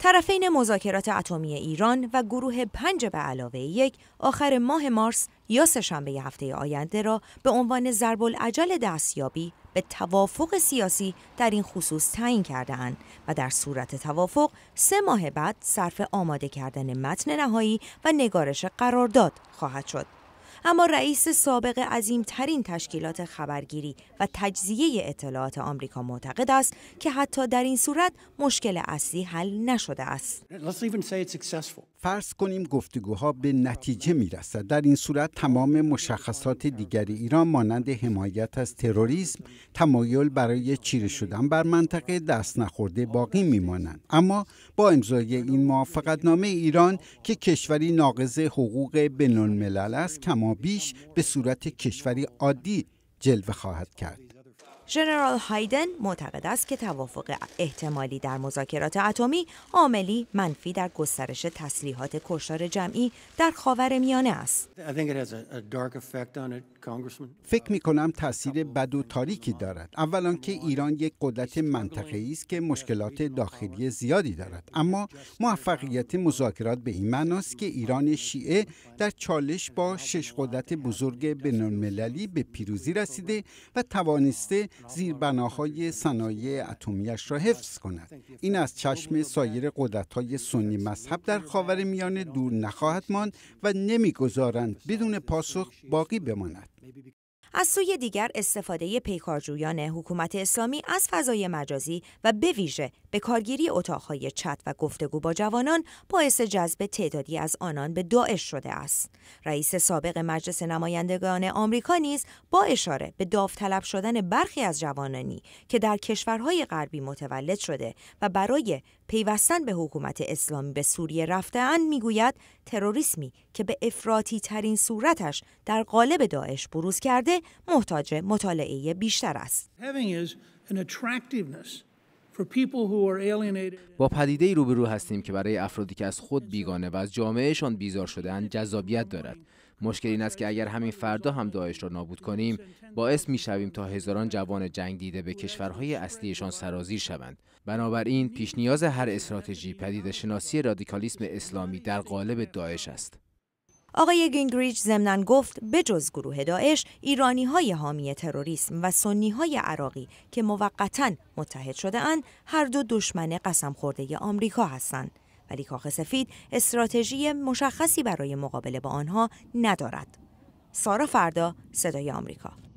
طرفین مذاکرات اتمی ایران و گروه پنج به علاوه یک آخر ماه مارس یا سهشنبه هفته آینده را به عنوان ضرب العجل دستیابی به توافق سیاسی در این خصوص تعیین کردهاند و در صورت توافق سه ماه بعد صرف آماده کردن متن نهایی و نگارش قرارداد خواهد شد. اما رئیس سابق عظیمترین تشکیلات خبرگیری و تجزیه اطلاعات آمریکا معتقد است که حتی در این صورت مشکل اصلی حل نشده است. فرض کنیم گفتگوها به نتیجه میرسد در این صورت تمام مشخصات دیگر ایران مانند حمایت از تروریسم تمایل برای چیره شدن بر منطقه دست نخورده باقی میمانند اما با امضای این موافقتنامه ایران که کشوری ناقض حقوق بین است کمان بیش به صورت کشوری عادی جلوه خواهد کرد ژنرال هایدن معتقد است که توافق احتمالی در مذاکرات اتمی عاملی منفی در گسترش تسلیحات کشتار جمعی در خاور میانه است. فکر می کنم تاثیر بد و تاریکی دارد. اولا که ایران یک قدرت منطقه‌ای است که مشکلات داخلی زیادی دارد. اما موفقیت مذاکرات به این معناست که ایران شیعه در چالش با شش قدرت بزرگ بین‌المللی به پیروزی رسیده و توانسته زیربناهای صنایع اتمیش را حفظ کند این از چشم سایر های سنی مذهب در خاور میانه دور نخواهد ماند و نمیگذارند بدون پاسخ باقی بماند از سوی دیگر استفاده پیکارجویان حکومت اسلامی از فضای مجازی و به ویژه به کارگیری اتاقهای چت و گفتگو با جوانان باعث جذب تعدادی از آنان به داعش شده است. رئیس سابق مجلس نمایندگان آمریکا نیز با اشاره به داوطلب شدن برخی از جوانانی که در کشورهای غربی متولد شده و برای پیوستن به حکومت اسلامی به سوریه رفتهاند میگوید تروریسمی که به افراطی ترین صورتش در قالب داعش بروز کرده محتاج مطالعه بیشتر است. با پدیده ای روبرو هستیم که برای افرادی که از خود بیگانه و از جامعهشان بیزار شدهاند جذابیت دارد مشکل این است که اگر همین فردا هم داعش را نابود کنیم باعث شویم تا هزاران جوان جنگ دیده به کشورهای اصلیشان سرازیر شوند بنابراین پیش نیاز هر استراتژی پدید شناسی رادیکالیسم اسلامی در قالب داعش است آقای گینگریچ ضمنا گفت جز گروه داعش ایرانی های حامی تروریسم و سنی های عراقی که موقتا متحد شده اند هر دو دشمن قسم خورده آمریکا هستند ولی کاخ سفید استراتژی مشخصی برای مقابله با آنها ندارد. سارا فردا صدای آمریکا